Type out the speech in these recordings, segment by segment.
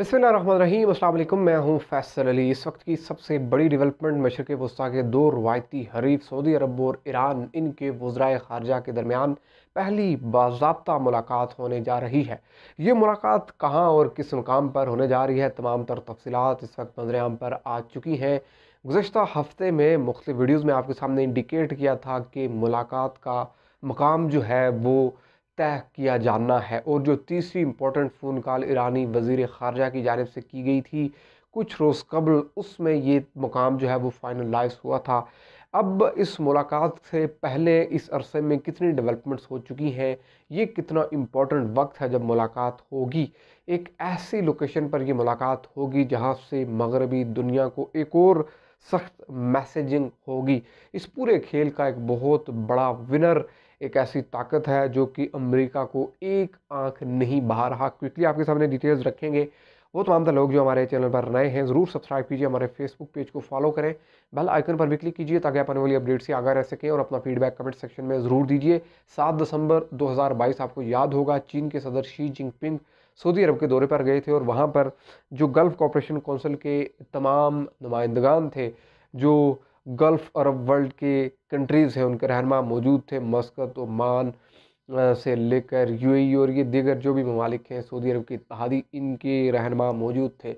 बसमीम अल्लाम मैं हूं फैसल अली इस वक्त की सबसे बड़ी डेवलपमेंट मशरक़ वस्ती के दो रवायती हरीफ सऊदी अरब और ईरान इनके वज्राय खारजा के दरमियान पहली बाबा मुलाकात होने जा रही है ये मुलाकात कहाँ और किस मकाम पर होने जा रही है तमाम तर तफसीत इस वक्त मंजरेआम पर आ चुकी हैं गुज्त हफ्ते में मुख्तु वीडियोज़ में आपके सामने इंडिकेट किया था कि मुलाकात का मकाम जो है वो तय किया जाना है और जो तीसरी इम्पोर्टेंट फ़ोन कॉल ईरानी वजीर ख़ारजा की जानब से की गई थी कुछ रोज़ कबल उसमें ये मुकाम जो है वो फाइनलाइज हुआ था अब इस मुलाकात से पहले इस अरसे में कितनी डेवलपमेंट्स हो चुकी हैं ये कितना इम्पोर्टेंट वक्त है जब मुलाकात होगी एक ऐसी लोकेशन पर ये मुलाकात होगी जहाँ से मगरबी दुनिया को एक और सख्त मैसेजिंग होगी इस पूरे खेल का एक बहुत बड़ा विनर एक ऐसी ताकत है जो कि अमेरिका को एक आंख नहीं बाहर रहा क्विकली आपके सामने डिटेल्स रखेंगे वो तमाम तो लोग जो हमारे चैनल पर नए हैं ज़रूर सब्सक्राइब कीजिए हमारे फेसबुक पेज को फॉलो करें बेल आइकन पर भी क्लिक कीजिए ताकि आप आने वाली अपडेट से आगा रह सकें और अपना फीडबैक कमेंट सेक्शन में ज़रूर दीजिए सात दिसंबर 2022 आपको याद होगा चीन के सदर शी जिनपिंग सऊदी अरब के दौरे पर गए थे और वहाँ पर जो गल्फ़ कॉपरेशन कौंसिल के तमाम नुमाइंदगान थे जो गल्फ़ अरब वर्ल्ड के कंट्रीज़ हैं उनके रहनमा मौजूद थे मस्कत ओमान से लेकर यूएई और ये दीगर जो भी ममालिक हैं सऊदी अरब के इतिहादी इनके रहनमा मौजूद थे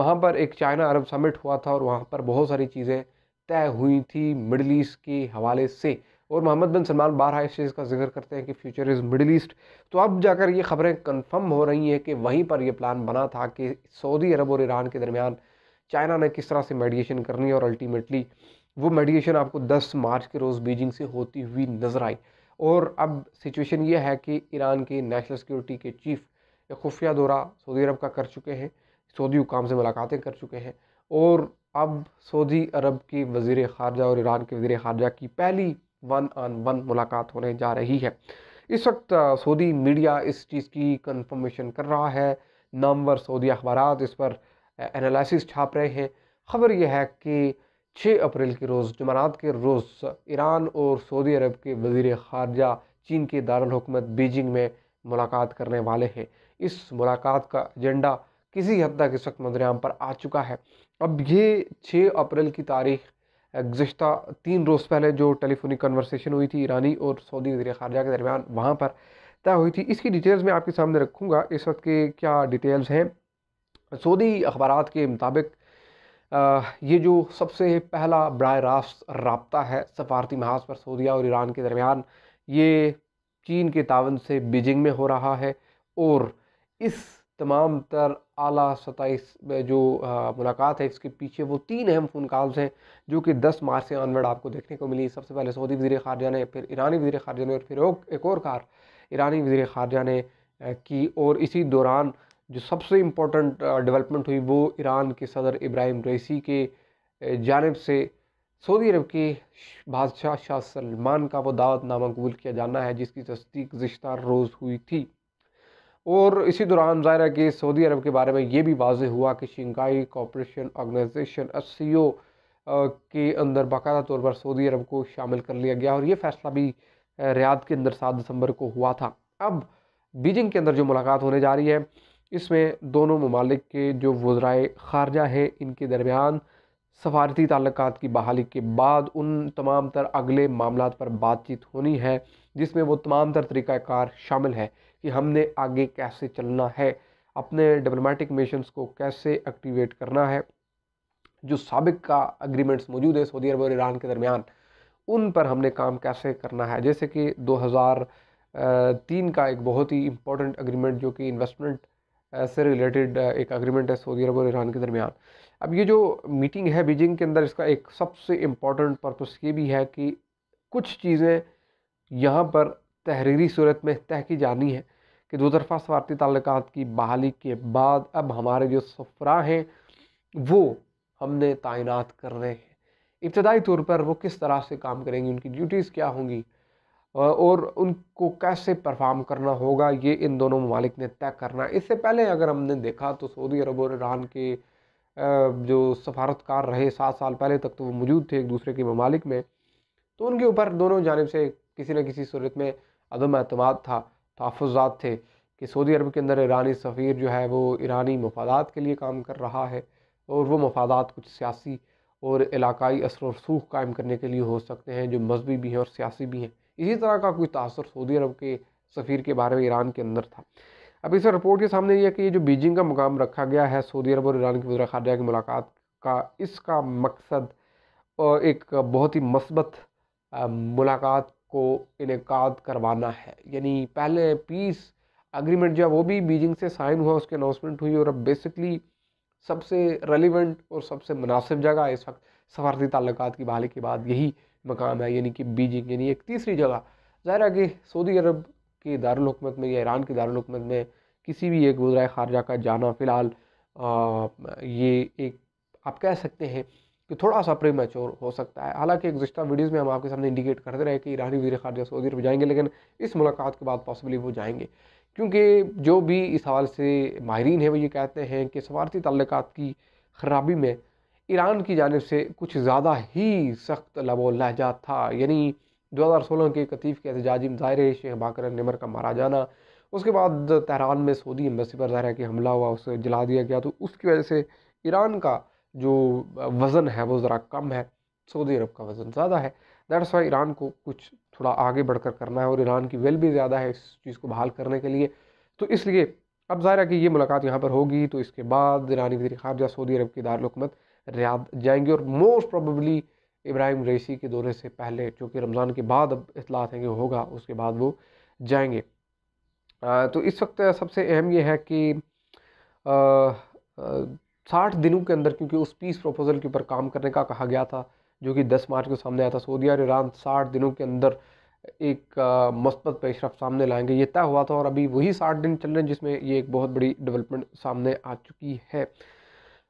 वहाँ पर एक चाइना अरब समिट हुआ था और वहाँ पर बहुत सारी चीज़ें तय हुई थी मिडल ईस्ट के हवाले से और मोहम्मद बिन सलमान बारहा इस चीज़ का जिक्र करते हैं कि फ्यूचर इज़ मिडल ईस्ट तो अब जाकर ये खबरें कंफर्म हो रही हैं कि वहीं पर यह प्लान बना था कि सऊदी अरब और ईरान के दरमियान चाइना ने किस तरह से मेडिएशन करनी है और अल्टीमेटली वो मेडिएशन आपको 10 मार्च के रोज़ बीजिंग से होती हुई नज़र आई और अब सिचुएशन ये है कि ईरान के नेशनल सिक्योरिटी के चीफ या खुफिया दौरा सऊदी अरब का कर चुके हैं सऊदी हुकाम से मुलाकातें कर चुके हैं और अब सऊदी अरब के वजीर खारजा और ईरान के वजी खारजा की पहली वन आन वन मुलाकात होने जा रही है इस वक्त सऊदी मीडिया इस चीज़ की कन्फर्मेशन कर रहा है नामवर सऊदी अखबार इस पर एनालिसिस छाप रहे हैं ख़बर यह है कि 6 अप्रैल के रोज़ जमानात के रोज़ ईरान और सऊदी अरब के वजीर खारजा चीन के दारकूमत बीजिंग में मुलाकात करने वाले हैं इस मुलाकात का एजेंडा किसी हद तक इस वक्त मंदरेआम पर आ चुका है अब ये 6 अप्रैल की तारीख गुज्त तीन रोज़ पहले जो टेलीफोनिक कन्वर्सेशन हुई थी ईरानी और सऊदी वजी खारजा के दरमियान वहाँ पर तय हुई थी इसकी डिटेल्स मैं आपके सामने रखूँगा इस वक्त के क्या डिटेल्स हैं सऊदी अखबार के मुताबिक ये जो सबसे पहला बर रास्त रबता है सफारती महाज पर सऊदिया और ईरान के दरमियान ये चीन के तावन से बीजिंग में हो रहा है और इस तमाम तर अली सतह जो मुलाकात है इसके पीछे वो तीन अहम फ़ोन कॉल्स हैं जो कि 10 मार्च से ऑनवर्ड आपको देखने को मिली सबसे पहले सऊदी वजी खारजा ने फिर ईरानी वजी खारजा ने और फिर एक और कार ईरानी वजी खारजा ने की और इसी दौरान जो सबसे इम्पोर्टेंट डेवलपमेंट हुई वो ईरान के सदर इब्राहिम रईसी के जानब से सऊदी अरब के बादशाह शाह सलमान का वो दावतनामा कबूल किया जाना है जिसकी तस्दीक गुज्त रोज़ हुई थी और इसी दौरान ज़ाहिर है कि सऊदी अरब के बारे में ये भी वाज हुआ कि Shanghai cooperation organisation S C O के अंदर बाकायदा तौर पर सऊदी अरब को शामिल कर लिया गया और ये फ़ैसला भी रियाद के अंदर सात दिसंबर को हुआ था अब बीजिंग के अंदर जो मुलाकात होने जा रही है इसमें दोनों ममालिक के जो वज्राय ख़ारजा हैं इनके दरमियान सफारती ताल्लुक की बहाली के बाद उन तमाम तर अगले मामला पर बातचीत होनी है जिसमें वो तमाम तर तरीक़ाकार शामिल है कि हमने आगे कैसे चलना है अपने डिप्लोमेटिक मिशन को कैसे एक्टिवेट करना है जो सबक का अग्रीमेंट्स मौजूद है सऊदी अरब और ईरान के दरमियान उन पर हमने काम कैसे करना है जैसे कि दो हज़ार तीन का एक बहुत ही इम्पोर्टेंट अग्रीमेंट जो कि इन्वेस्टमेंट से रिलेटेड एक अग्रीमेंट है सऊदी अरब और ईरान के दरमियान अब ये जो मीटिंग है बीजिंग के अंदर इसका एक सबसे इम्पॉर्टेंट पर्पस ये भी है कि कुछ चीज़ें यहाँ पर तहरीरी सूरत में तय की जानी है कि दो तरफ़ा सफारती ताल्लुक की बहाली के बाद अब हमारे जो सफरा हैं वो हमने तैनात कर रहे हैं इब्तदाई तौर पर वो किस तरह से काम करेंगी उनकी ड्यूटीज़ क्या होंगी और उनको कैसे परफॉर्म करना होगा ये इन दोनों ममालिक ने तय करना इससे पहले अगर हमने देखा तो सऊदी अरब और ईरान के जो सफारतकार रहे सात साल पहले तक तो वो मौजूद थे एक दूसरे के ममालिक में तो उनके ऊपर दोनों जानब से किसी न किसी सूरत में अदम अतमाद था तहफ़ात थे कि सऊदी अरब के अंदर ईरानी सफ़ीर जो है वो ईरानी मफादात के लिए काम कर रहा है और वो मफादात कुछ सियासी और इलाकई असर रसूख कायम करने के लिए हो सकते हैं जो मजहबी भी हैं और सियासी भी हैं इसी तरह का कोई तासर सऊदी अरब के सफ़ीर के बारे में ईरान के अंदर था अब इस रिपोर्ट के सामने यह कि ये जो बीजिंग का मुकाम रखा गया है सऊदी अरब और ईरान की वजरा खारजा की मुलाकात का इसका मकसद एक बहुत ही मस्बत मुलाकात को इनका करवाना है यानी पहले पीस अग्रीमेंट जो है वो भी बीजिंग से साइन हुआ उसके अनाउंसमेंट हुई और अब बेसिकली सबसे रेलिवेंट और सबसे मुनासिब जगह इस वक्त सफारती ताल्लुकात की बहाली के बाद यही मकाम है यानी कि बीजिंग यानी एक तीसरी जगह ज़ाहिर है कि सऊदी अरब के दारकूमत में या ईरान के दारकूमत में किसी भी एक वज्रा खारजा का जाना फ़िलहाल ये एक आप कह सकते हैं कि थोड़ा सा प्री हो सकता है हालांकि गुजशत वीडियोज़ में हम आपके सामने इंडिकेट करते रहे कि ईरानी वजी खारजा सऊदी अरब जाएंगे लेकिन इस मुलाकात के बाद पॉसिबली वो जाएंगे क्योंकि जो भी इस हवाले से माहरीन है वो ये कहते हैं कि सफारती तल्लक की खराबी में ईरान की जानब से कुछ ज़्यादा ही सख्त लबो लहजा था यानी 2016 के कतीफ़ के एहतजाजी में ज़ाहिर शेख बाकर नमर का मारा जाना उसके बाद तहरान में सऊदी एम्बेसी पर ज़ाहिर के कि हमला हुआ उसे जला दिया गया तो उसकी वजह से ईरान का जो वज़न है वो ज़रा कम है सऊदी अरब का वज़न ज़्यादा है दैट्स वाई ईरान को कुछ थोड़ा आगे बढ़कर करना है और ईरान की वेल भी ज़्यादा है इस चीज़ को बहाल करने के लिए तो इसलिए अब ज़ाहिर है कि ये मुलाकात यहाँ पर होगी तो इसके बाद ईरानी वजी खारजा सऊदी अरब की दारकूमत रियाद जाएंगे और मोस्ट प्रोबेबली इब्राहिम रईसी के दौरे से पहले चूँकि रमज़ान के बाद अब इतलात है कि होगा उसके बाद वो जाएंगे आ, तो इस वक्त सबसे अहम यह है कि साठ दिनों के अंदर क्योंकि उस पीस प्रपोज़ल के ऊपर काम करने का कहा गया था जो कि दस मार्च को सामने आया था सऊदी और ईरान साठ दिनों के अंदर एक मस्बत पेशरफ सामने लाएंगे ये तय हुआ था और अभी वही साठ दिन चल रहे हैं जिसमें ये एक बहुत बड़ी डेवलपमेंट सामने आ चुकी है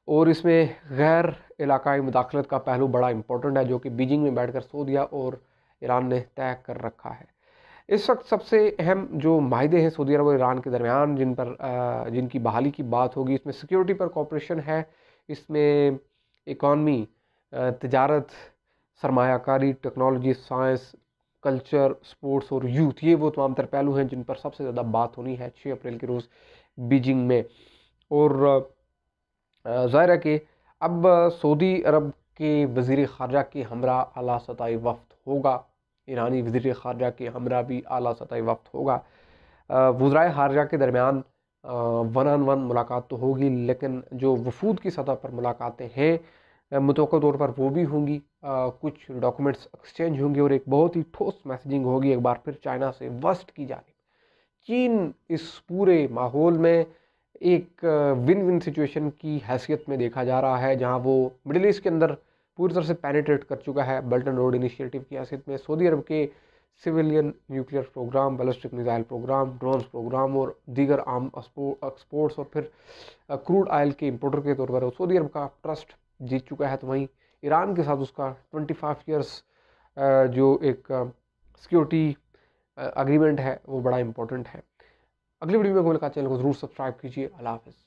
और इसमें गैर इलाकाई मुदाखलत का पहलू बड़ा इम्पोर्टेंट है जो कि बीजिंग में बैठकर सो दिया और ईरान ने तय कर रखा है इस वक्त सबसे अहम जो माहदे हैं सऊदी अरब और ईरान के दरमियान जिन पर जिनकी बहाली की बात होगी इसमें सिक्योरिटी पर कॉपरेशन है इसमें इकॉनमी तजारत सरमाकारी टेक्नोलॉजी साइंस कल्चर स्पोर्ट्स और यूथ ये वो तमाम तर पहलू हैं जिन पर सबसे ज़्यादा बात होनी है छः अप्रैल के रोज़ बीजिंग में और ज़ाहिर है कि अब सऊदी अरब के वज़ी ख़ारजा के हमरा अली सतही वफद होगा ईरानी वज़ी ख़ारजा के हमरा भी अली सतही वफद होगा वज़रा ख़ारजा के दरमियान वन आन वन मुलाकात तो होगी लेकिन जो वफूद की सतह पर मुलाकातें हैं मुतव तौर पर वो भी होंगी कुछ डॉक्यूमेंट्स एक्सचेंज होंगे और एक बहुत ही ठोस मैसेजिंग होगी एक बार फिर चाइना से वस्ट की जाने चीन इस पूरे माहौल में एक विन विन सिचुएशन की हैसियत में देखा जा रहा है जहां वो मिडिल ईस्ट के अंदर पूरी तरह से पैनिट्रेट कर चुका है बल्टन एंड रोड इनिशिएटिव की हैसियत में सऊदी अरब के civilian nuclear programme ballistic missile programme drones programme और दीगर आम एक्सपोर्ट्स और फिर क्रूड आयल के इम्पोर्टर के तौर पर सऊदी अरब का ट्रस्ट जीत चुका है तो वहीं ईरान के साथ उसका ट्वेंटी फाइव ईयर्स जो एक सिक्योरिटी अग्रीमेंट है वो बड़ा इम्पोर्टेंट है अगली वीडियो में मुलाकात चैनल को जरूर सब्सक्राइब कीजिए अला हाफिज़